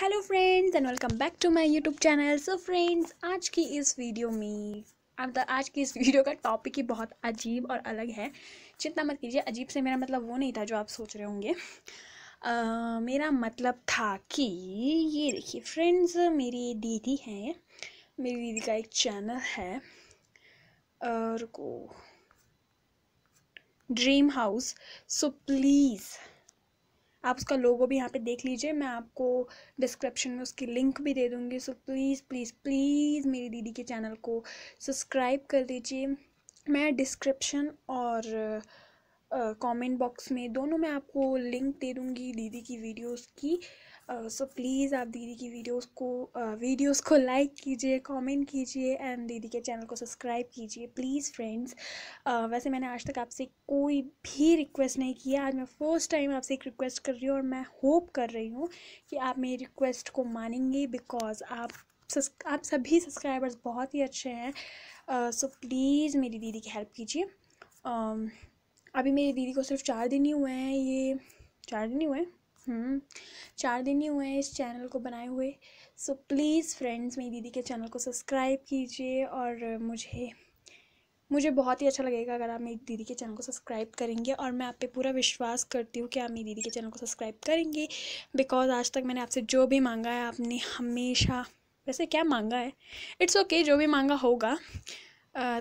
hello friends and welcome back to my YouTube channel so friends आज की इस video में अब तो आज की इस वीडियो का टॉपिक ही बहुत अजीब और अलग है चिंता मत कीजिए अजीब से मेरा मतलब वो नहीं था जो आप सोच रहे होंगे uh, मेरा मतलब था कि ये देखिए फ्रेंड्स मेरी दीदी हैं मेरी दीदी का एक चैनल है और को ड्रीम हाउस सो प्लीज़ आप उसका लोगो भी यहाँ पे देख लीजिए मैं आपको डिस्क्रिप्शन में उसकी लिंक भी दे दूँगी सो प्लीज़ प्लीज़ प्लीज़ मेरी दीदी के चैनल को सब्सक्राइब कर दीजिए मैं डिस्क्रिप्शन और कमेंट बॉक्स में दोनों मैं आपको लिंक दे दूँगी दीदी की वीडियोस की सो प्लीज़ आप दीदी की वीडियोस को वीडियोस को लाइक कीजिए कमेंट कीजिए एंड दीदी के चैनल को सब्सक्राइब कीजिए प्लीज़ फ्रेंड्स वैसे मैंने आज तक आपसे कोई भी रिक्वेस्ट नहीं किया आज मैं फ़र्स्ट टाइम आपसे एक रिक्वेस्ट कर रही हूँ और मैं होप कर रही हूँ कि आप मेरी रिक्वेस्ट को मानेंगे बिकॉज आप आप सभी सब्सक्राइबर्स बहुत ही अच्छे हैं सो uh, प्लीज़ so, मेरी दीदी की हेल्प कीजिए uh, अभी मेरी दीदी को सिर्फ चार दिन ही हुए हैं ये चार दिन ही हुए हैं हम्म, चार दिन ही हुए हैं इस चैनल को बनाए हुए सो प्लीज़ फ्रेंड्स मेरी दीदी के चैनल को सब्सक्राइब कीजिए और मुझे मुझे बहुत ही अच्छा लगेगा अगर आप मेरी दीदी के चैनल को सब्सक्राइब करेंगे और मैं आप पे पूरा विश्वास करती हूँ कि आप मेरी दीदी के चैनल को सब्सक्राइब करेंगे बिकॉज़ आज तक मैंने आपसे जो भी मांगा है आपने हमेशा वैसे क्या मांगा है इट्स ओके okay, जो भी मांगा होगा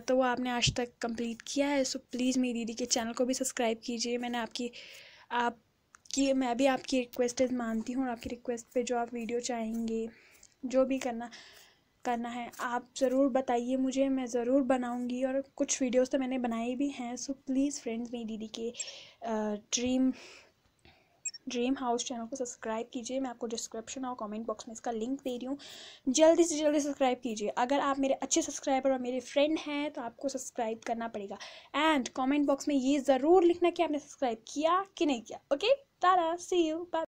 तो वो आपने आज तक कंप्लीट किया है सो प्लीज़ मेरी दीदी के चैनल को भी सब्सक्राइब कीजिए मैंने आपकी आप कि मैं भी आपकी रिक्वेस्ट मानती हूँ आपकी रिक्वेस्ट पे जो आप वीडियो चाहेंगे जो भी करना करना है आप ज़रूर बताइए मुझे मैं ज़रूर बनाऊँगी और कुछ वीडियोस तो मैंने बनाई भी हैं सो प्लीज़ फ्रेंड्स मेरी दीदी के ड्रीम ड्रीम हाउस चैनल को सब्सक्राइब कीजिए मैं आपको डिस्क्रिप्शन और कमेंट बॉक्स में इसका लिंक दे रही हूँ जल्दी से जल्दी सब्सक्राइब कीजिए अगर आप मेरे अच्छे सब्सक्राइबर और मेरे फ्रेंड हैं तो आपको सब्सक्राइब करना पड़ेगा एंड कॉमेंट बॉक्स में ये ज़रूर लिखना कि आपने सब्सक्राइब किया कि नहीं किया ओके तारा सी यू बाय